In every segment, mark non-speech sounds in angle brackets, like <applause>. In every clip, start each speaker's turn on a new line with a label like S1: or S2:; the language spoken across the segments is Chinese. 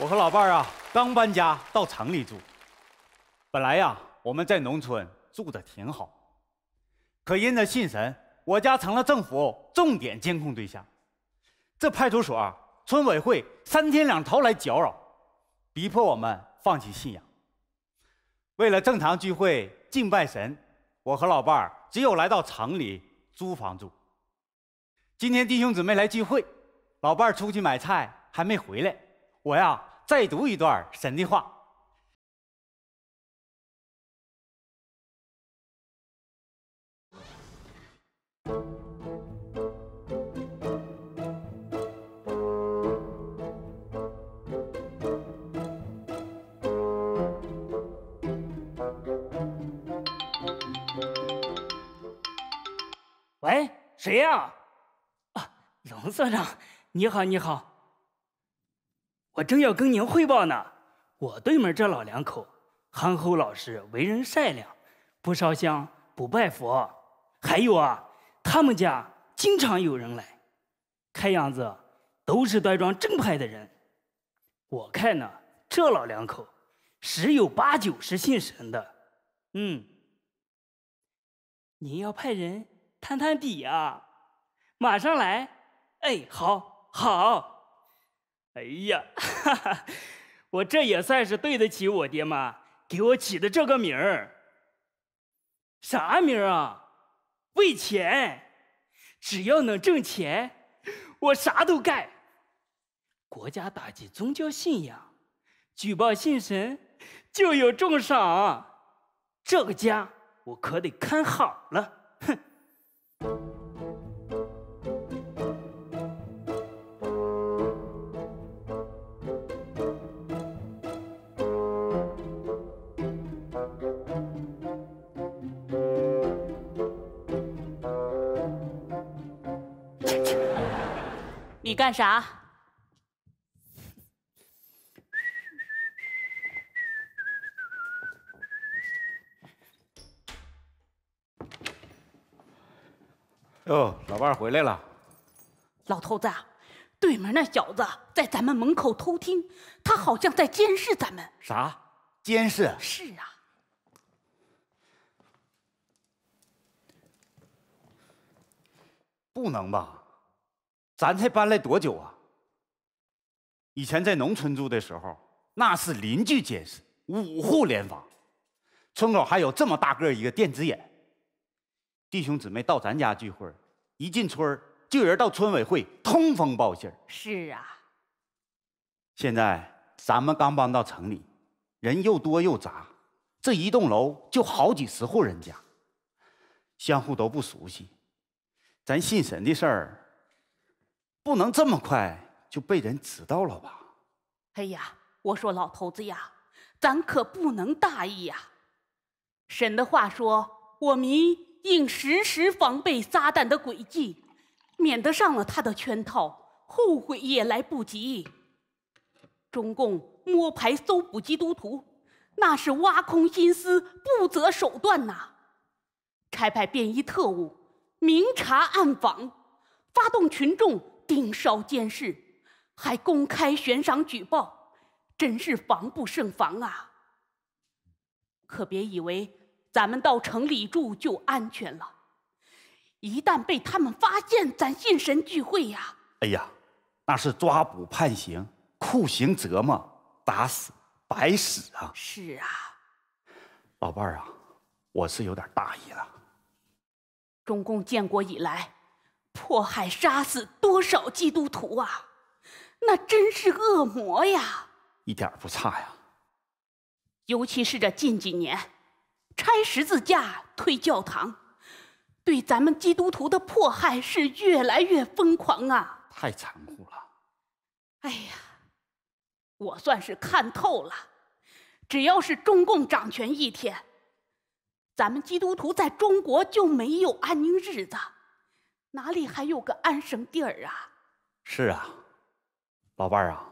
S1: 我和老伴儿啊，刚搬家到城里住。本来呀，我们在农村住的挺好，可因着信神，我家成了政府重点监控对象。这派出所、村委会三天两头来搅扰，逼迫我们放弃信仰。为了正常聚会敬拜神，我和老伴儿只有来到城里租房住。今天弟兄姊妹来聚会，老伴儿出去买菜还没回来。我呀，再读一段神的话。
S2: 喂，谁呀？啊，龙所长，你好，你好。我正要跟您汇报呢，我对门这老两口，憨厚老实，为人善良，不烧香不拜佛。还有啊，他们家经常有人来，看样子都是端庄正派的人。我看呢，这老两口十有八九是信神的。嗯，您要派人探探底啊，马上来。哎，好，好。哎呀，哈哈，我这也算是对得起我爹妈给我起的这个名儿。啥名儿啊？为钱，只要能挣钱，我啥都干。国家打击宗教信仰，举报信神就有重赏。这个家我可得看好了。哼！
S3: 你干啥？
S1: 哟，老伴儿回来了。
S3: 老头子，对门那小子在咱们门口偷听，他好像在监视咱们。
S1: 啥？监视？是啊。不能吧？咱才搬来多久啊？以前在农村住的时候，那是邻居监视，五户联防，村口还有这么大个一个电子眼。弟兄姊妹到咱家聚会，一进村就有人到村委会通风报信。是啊，现在咱们刚搬到城里，人又多又杂，这一栋楼就好几十户人家，相互都不熟悉。咱信神的事儿。不能这么快就被人知道了吧？
S3: 哎呀，我说老头子呀，咱可不能大意呀！神的话说，我民应时时防备撒旦的诡计，免得上了他的圈套，后悔也来不及。中共摸排搜捕基督徒，那是挖空心思、不择手段呐！差派便衣特务，明察暗访，发动群众。盯梢监视，还公开悬赏举报，真是防不胜防啊！可别以为咱们到城里住就安全了，一旦被他们发现，咱信神聚会呀！
S1: 哎呀，那是抓捕、判刑、酷刑折磨、打死、白死啊！是啊，老伴儿啊，我是有点大意了。
S3: 中共建国以来。迫害杀死多少基督徒啊！那真是恶魔呀，
S1: 一点不差呀。
S3: 尤其是这近几年，拆十字架、推教堂，对咱们基督徒的迫害是越来越疯狂啊！
S1: 太残酷了。
S3: 哎呀，我算是看透了，只要是中共掌权一天，咱们基督徒在中国就没有安宁日子。哪里还有个安生地儿啊？
S1: 是啊，老伴儿啊，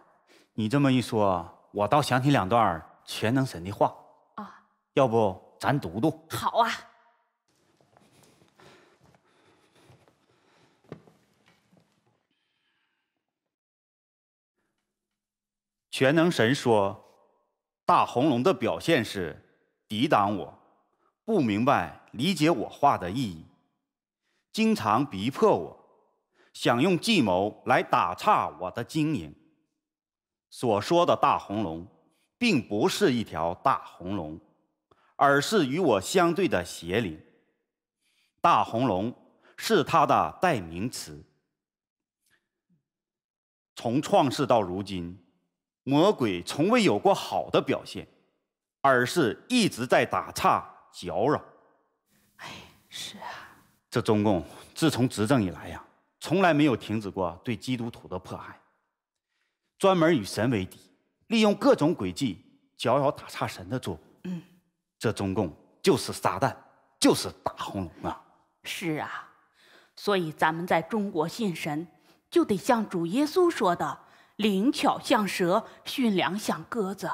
S1: 你这么一说，我倒想起两段全能神的话啊。要不咱读读？好啊。全能神说：“大红龙的表现是抵挡我，不明白理解我话的意义。”经常逼迫我，想用计谋来打岔我的经营。所说的大红龙，并不是一条大红龙，而是与我相对的邪灵。大红龙是他的代名词。从创世到如今，魔鬼从未有过好的表现，而是一直在打岔搅扰。哎，是啊。这中共自从执政以来呀，从来没有停止过对基督徒的迫害，专门与神为敌，利用各种诡计搅扰打岔神的作用。嗯，这中共就是撒旦，就是大红龙
S3: 啊！是啊，所以咱们在中国信神，就得像主耶稣说的，灵巧像蛇，驯良像鸽子，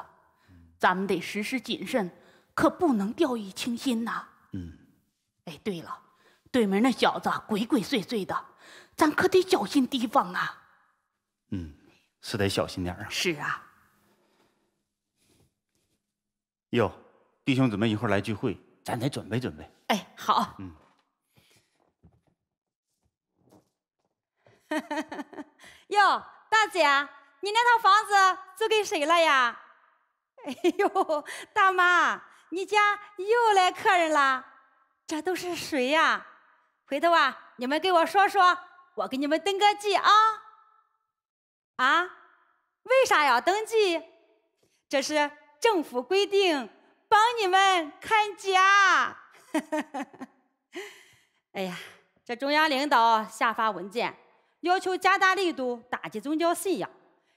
S3: 咱们得时时谨慎，可不能掉以轻心呐。嗯，哎，对了。对门那小子鬼鬼祟祟的，咱可得小心提防啊！
S1: 嗯，是得小心点啊。是啊。哟，弟兄姊妹一会儿来聚会，咱得准备准备。
S4: 哎，好。嗯。<laughs> 哟，大姐，你那套房子租给谁了呀？<laughs> 哎呦，大妈，你家又来客人啦？这都是谁呀？回头啊，你们给我说说，我给你们登个记啊。啊，为啥要登记？这是政府规定，帮你们看家。<laughs> 哎呀，这中央领导下发文件，要求加大力度打击宗教信仰，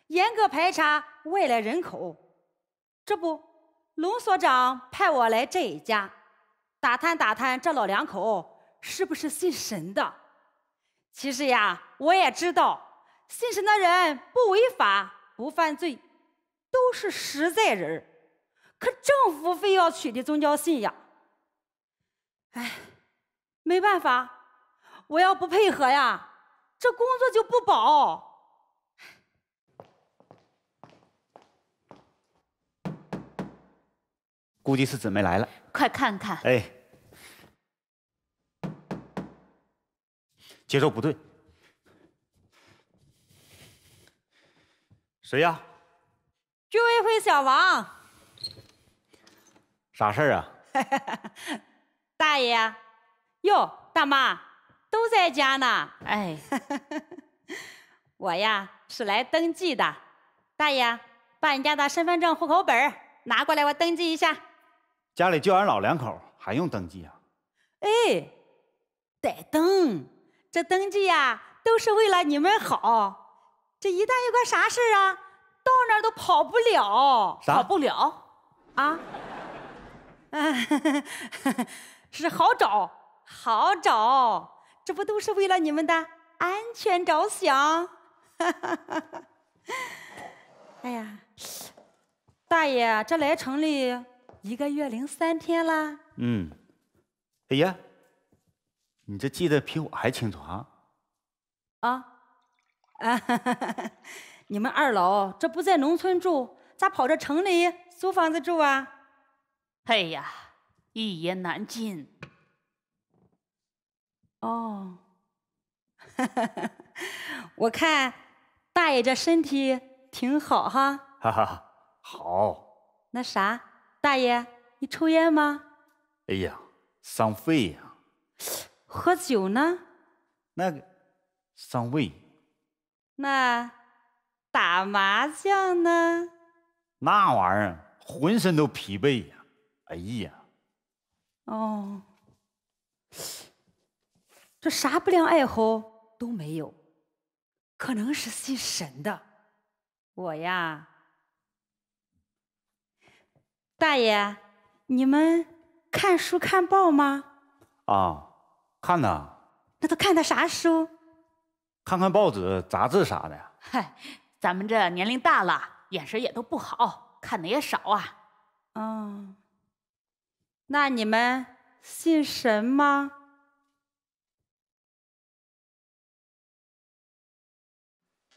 S4: 严格排查外来人口。这不，龙所长派我来这一家，打探打探这老两口。是不是信神的？其实呀，我也知道，信神的人不违法不犯罪，都是实在人可政府非要取缔宗教信仰，哎，没办法，我要不配合呀，这工作就不保。
S1: 估计是准备来了，
S3: 快看看。
S1: 哎。节奏不对，谁呀？
S4: 居委会小王，
S1: 啥事儿啊？<laughs>
S4: 大爷，哟，大妈都在家呢。哎，<laughs> 我呀是来登记的。大爷，把你家的身份证、户口本拿过来，我登记一下。
S1: 家里就俺老两口，还用登记啊？
S4: 哎，得登。这登记呀，都是为了你们好。这一旦有个啥事啊，到那儿都跑不了，跑不了啊！<laughs> 是好找，好找，这不都是为了你们的安全着想？<laughs> 哎呀，大爷，这来城里一个月零三天了。
S1: 嗯，哎呀。你这记得比我还清楚啊！
S4: 啊，<laughs> 你们二老这不在农村住，咋跑这城里租
S3: 房子住啊？哎呀，一言难尽。哦，<laughs> 我看
S4: 大爷这身体挺好哈。
S1: 哈哈，好。
S4: 那啥，大爷，你抽烟吗？
S1: 哎呀，伤肺呀。
S4: <laughs> 喝酒呢，
S1: 那个伤胃。
S4: 那打麻将呢？
S1: 那玩意儿浑身都疲惫呀！哎呀，
S4: 哦，这啥不良爱好都没有，可能是信神的。我呀，大爷，你们看书看报吗？
S1: 啊。看呐，那都看的啥书？看看报纸、杂志啥
S3: 的。嗨，咱们这年龄大了，眼神也都不好，看的也少啊。
S4: 嗯，那你们信神吗？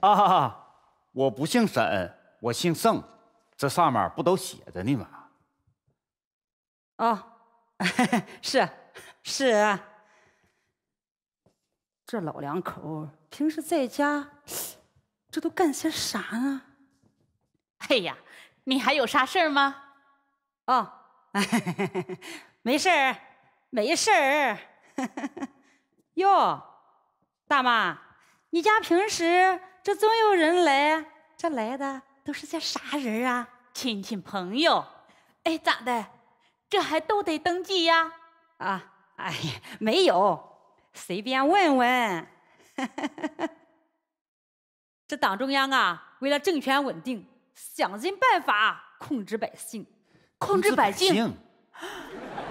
S1: 啊，我不姓沈，我姓盛，这上面不都写着呢吗？
S4: 哦，<laughs> 是，是。这老两口平时在家，这都干些啥呢？哎呀，你还有啥事儿吗？哦，<laughs> 没事儿，没事儿。<laughs> 哟，大妈，你家平时这总有人来，这来的都是些啥人啊？亲戚朋友。哎，咋
S3: 的？这还都得登记呀？
S4: 啊，哎呀，没有。随便问问，<laughs> 这党中央啊，为了政权稳定，想尽办法控制百姓，控制百姓。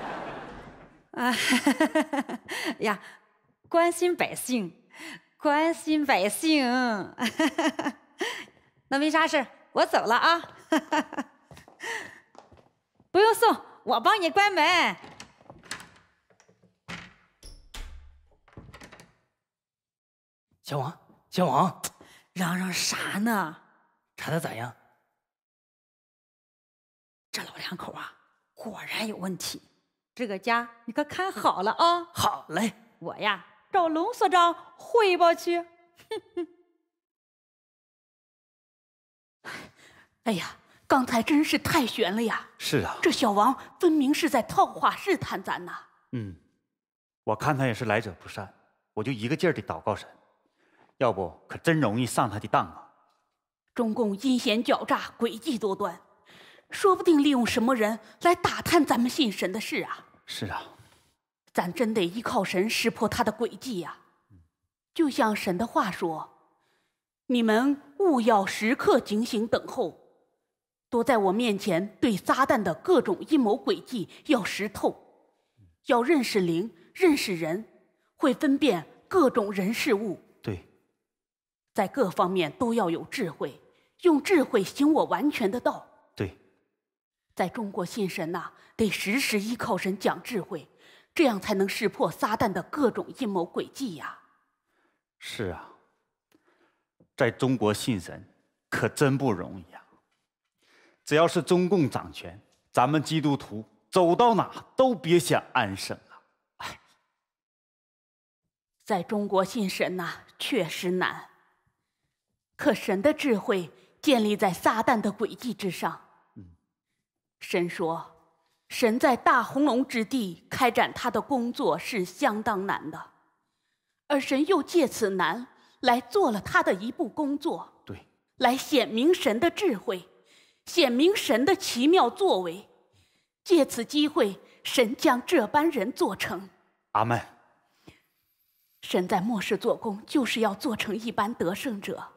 S4: <laughs> 哎呀，关心百姓，关心百姓。<laughs> 那没啥事，我走了啊，不用送，我帮你关门。小王，小王，<tsk> 嚷嚷啥呢？查的咋样？这老两口啊，果然有问题。这个家你可看好了啊！好嘞，我呀找龙所长汇报去。
S3: <laughs> 哎呀，刚才真是太悬了呀！是啊，这小王分明是在套话试探咱呐。
S1: 嗯，我看他也是来者不善，我就一个劲儿的祷告神。要不可真容易上他的当啊！
S3: 中共阴险狡诈，诡计多端，说不定利用什么人来打探咱们信神的事啊！是啊，咱真得依靠神，识破他的诡计呀！就像神的话说：“你们务要时刻警醒等候，多在我面前对撒旦的各种阴谋诡计要识透，要认识灵，认识人，会分辨各种人事物。”在各方面都要有智慧，用智慧行我完全的道。对，在中国信神呐，得时时依靠神讲智慧，这样才能识破撒旦的各种阴谋诡计呀。
S1: 是啊，在中国信神可真不容易啊！只要是中共掌权，咱们基督徒走到哪都别想安生啊！
S3: 在中国信神呐，确实难。可神的智慧建立在撒旦的诡计之上。神说，神在大红龙之地开展他的工作是相当难的，而神又借此难来做了他的一步工作。对，来显明神的智慧，显明神的奇妙作为，借此机会，神将这班人做成。阿门。神在末世做工，就是要做成一般得胜者。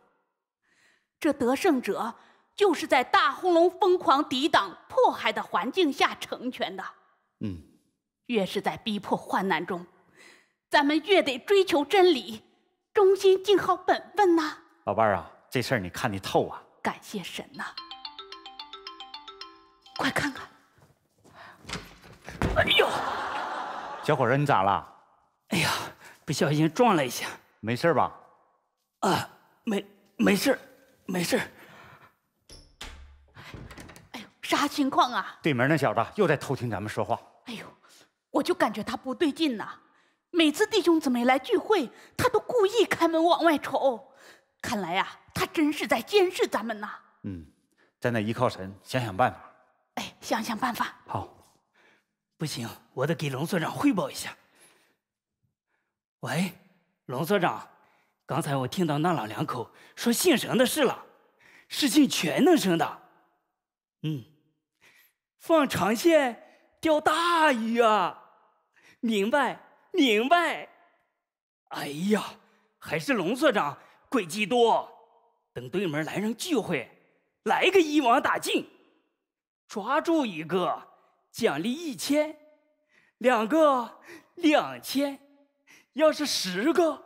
S3: 这得胜者，就是在大红龙疯狂抵挡迫害的环境下成全的。嗯，越是在逼迫患难中，咱们越得追求真理，忠心尽好本分呐。
S1: 老伴儿啊，这事儿你看得透啊！
S3: 感谢神呐！快看看！哎呦，
S1: 小伙子，你咋了？哎
S2: 呀，不小心撞了一下，没事吧？
S3: 啊，没没事儿。没事哎呦，啥情况啊？
S1: 对门那小子又在偷听咱们说话。
S3: 哎呦，我就感觉他不对劲呐！每次弟兄姊妹来聚会，他都故意开门往外瞅。看来呀，他真是在监视咱们呐。
S1: 嗯，在那依靠神，想想办法。
S3: 哎，想想办法。
S2: 好，不行，我得给龙所长汇报一下。喂，龙所长。刚才我听到那老两口说姓神的事了，是姓全能生的。嗯，放长线钓大鱼啊！明白，明白。哎呀，还是龙所长诡计多。等对门来人聚会，来个一网打尽，抓住一个奖励一千，两个两千，要是十个。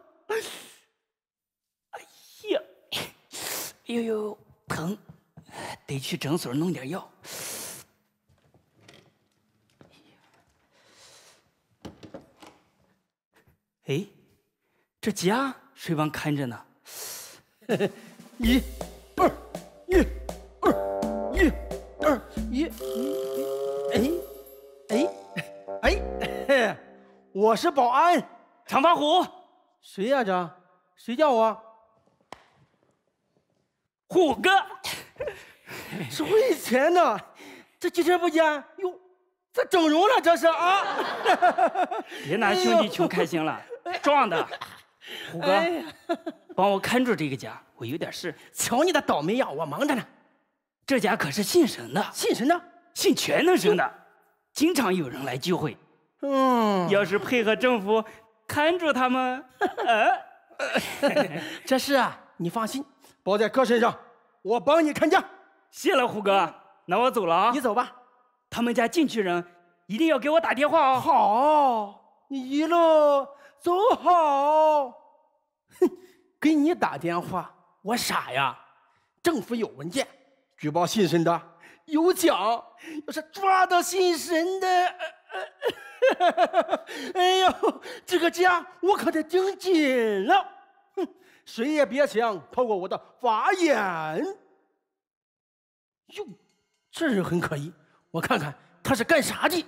S2: 呦呦，疼，得去诊所弄点药。哎，这家谁帮看着呢？
S5: <laughs> 一、二，一、二，一、二，一，哎，哎，哎，我是保安，长发虎。谁呀这？谁叫我？虎哥，<laughs> 是以前呢，这几天不见，哟，咋整容了？这是啊！
S2: <laughs> 别拿兄弟穷开心了，撞的。虎哥，帮我看住这个家，我有点事。瞧你的倒霉样，我忙着呢。这家可是姓沈的，姓沈的，姓全能神的，经常有人来聚会。
S5: 嗯，要是配合政府看住他们，呃，<laughs> 这事啊，你放心。包在哥身上，我帮你看家，谢了胡哥，那我走了啊，你走吧。
S2: 他们家进去人，一定要给我打电话哦。好，你一路
S5: 走好。哼，给你打电话，我傻呀？政府有文件，举报姓沈的有奖，要是抓到姓沈的，呃呃，哎呦，这个家我可得盯紧了。谁也别想逃过我的法眼！哟，这人很可疑，我看看他是干啥的。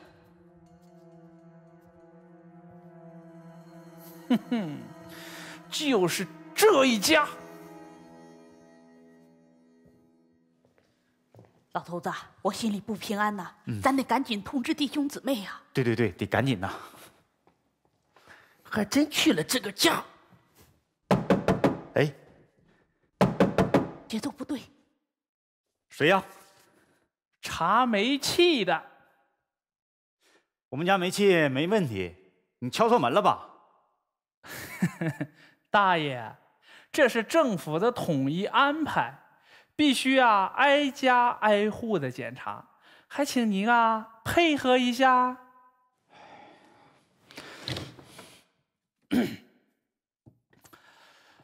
S3: 哼哼，就是这一家。老头子，我心里不平安呐，咱得赶紧通知弟兄姊妹呀！
S1: 对对对，得赶紧呐！
S3: 还真去了这个家。
S1: 节奏不对，谁呀？
S5: 查煤
S1: 气的。我们家煤气没问题，你敲错门了吧？<laughs> 大爷，这是政府的统一
S2: 安排，必须啊挨家挨户的检查，还请
S5: 您啊配合一下。<coughs>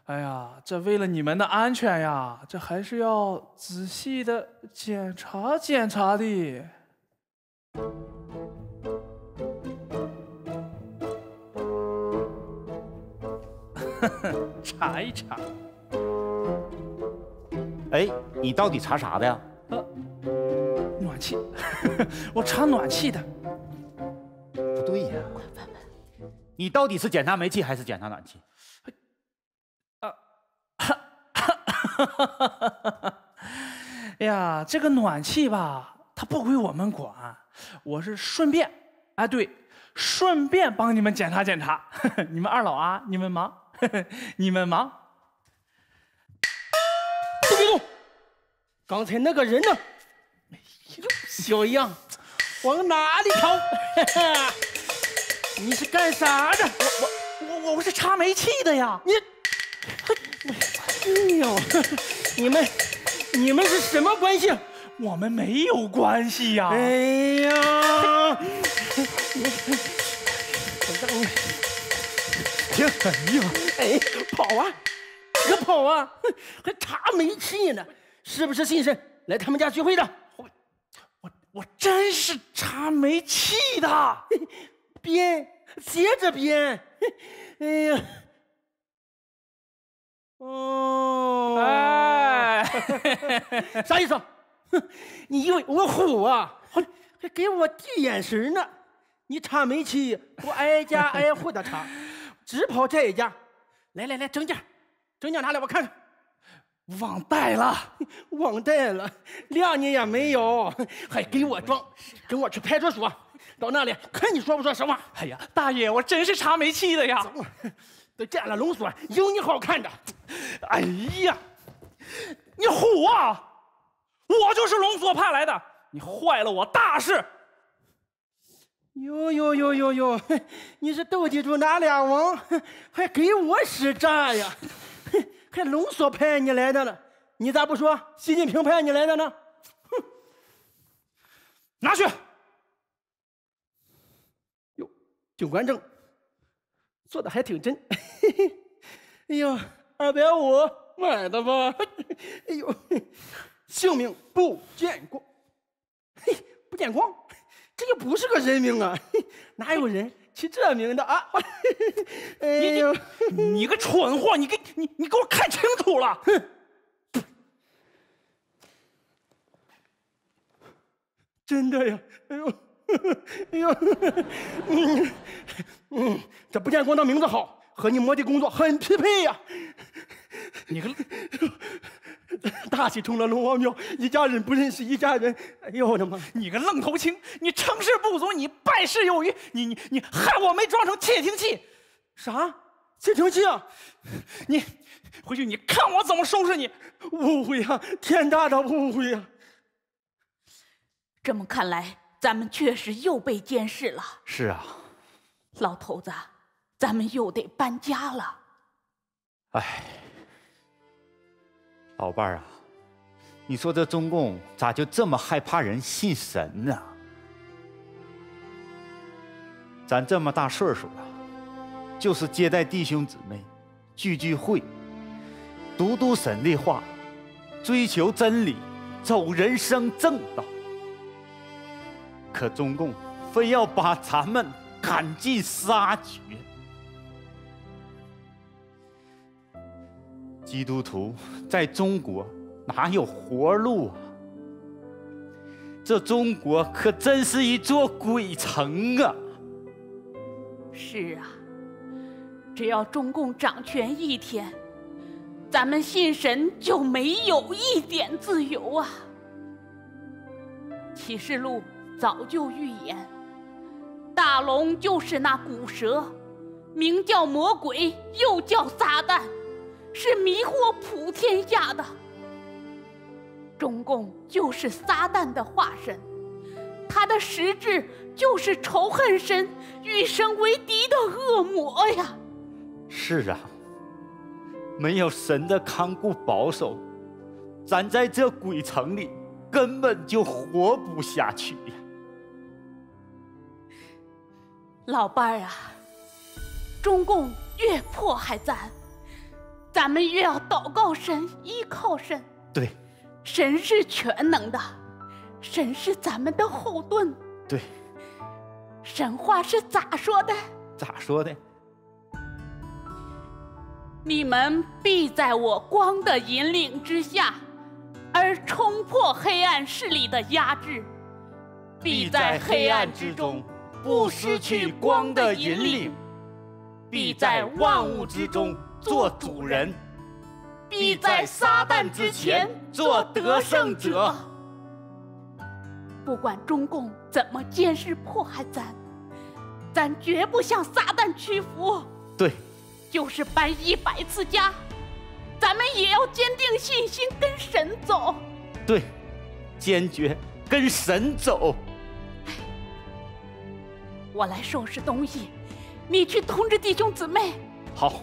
S2: 哎呀，这为了你们的安全呀，这还是要仔细的检查检查的。
S5: <laughs> 查一查。哎，
S1: 你到底查啥的呀？呃，
S5: 暖气，<laughs> 我查暖气的。不
S1: 对呀。快问问，你到底是检查煤气还是检查暖气？哈，哎呀，这个
S2: 暖气吧，它不归我们管，我是顺便，哎对，顺便帮你们检查检查。
S5: <laughs> 你们二老啊，你们忙，<laughs> 你们忙，都别动！刚才那个人呢？哎呦，小样，往哪里逃？<laughs> 你是干啥的？我我我我不是插煤气的呀！你。哎呦，<laughs> 你们你们是什么关系？我们没有关系呀！哎呀，停！<laughs> 哎呀，哎，跑啊！快跑啊！<laughs> 还查煤气呢？是不是信神来他们家聚会的？我我我真是查煤气的！编，接着编！哎呀。哦，哎，<laughs> 啥意思？哼，<laughs> 你以为我虎啊，还还给我递眼神呢？你查煤气，我挨家挨户的查，只 <laughs> 跑这一家。来来来，证件，证件拿来，我看看。忘带了，忘带了，量你也没有，还给我装，跟我去派出所，到那里，看你说不说实话。哎呀，大爷，我真是查煤气的呀。都见了龙索，有你好看的！哎呀，你唬我！我就是龙所派来的，你坏了我大事！哟哟哟哟哟，你是斗地主哪俩王，还给我使诈呀？还龙所派你来的了？你咋不说习近平派你来的呢？哼！拿去。哟，警官证。做的还挺真，<laughs> 哎呦，二百五买的吧？<laughs> 哎呦，姓名不见光，<laughs> 不见光，这又不是个人名啊，哪有人起这名的啊？哎呦，你个蠢货，你给你你给我看清楚了，哼！真的呀，哎呦。呵呵，哎呦，<laughs> 嗯嗯，这不见光的名字好，和你摸底工作很匹配呀。你个 <laughs> 大气冲了龙王庙，一家人不认识一家人。哎呦我的妈！你个愣头青，你成事不足，你败事有余。你你你，害我没装成窃听器。啥？窃听器啊！你回去你看我怎么收拾你！
S3: 误会啊，天大的误会啊！这么看来。咱们确实又被监视了。是啊，老头子，咱们又得搬家了。
S1: 哎，老伴儿啊，你说这中共咋就这么害怕人信神呢？咱这么大岁数了，就是接待弟兄姊妹，聚聚会，读读神的话，追求真理，走人生正道。可中共非要把咱们赶尽杀绝。基督徒在中国哪有活路啊？这中国可真是一座鬼城啊！
S3: 是啊，只要中共掌权一天，咱们信神就没有一点自由啊！启示录。早就预言，大龙就是那古蛇，名叫魔鬼，又叫撒旦，是迷惑普天下的。中共就是撒旦的化身，他的实质就是仇恨神、与神为敌的恶魔呀！
S1: 是啊，没有神的看顾保守，咱在这鬼城里根本就活不下去。
S3: 老伴儿呀，中共越迫害咱，咱们越要祷告神，依靠神。对，神是全能的，神是咱们的后盾。对，神话是咋说的？咋说的？你们必在我光的引领之下，而冲破黑暗势力的压制。必在黑暗
S1: 之中。不失去光的引领，必在万物之中做主人，必在撒旦之前做得胜者。
S3: 不管中共怎么监视迫害咱，咱绝不向撒旦屈服。对，就是搬一百次家，咱们也要坚定信心跟神走。
S1: 对，坚决跟神走。
S3: 我来收拾东西，你去通知弟兄姊妹。
S1: 好。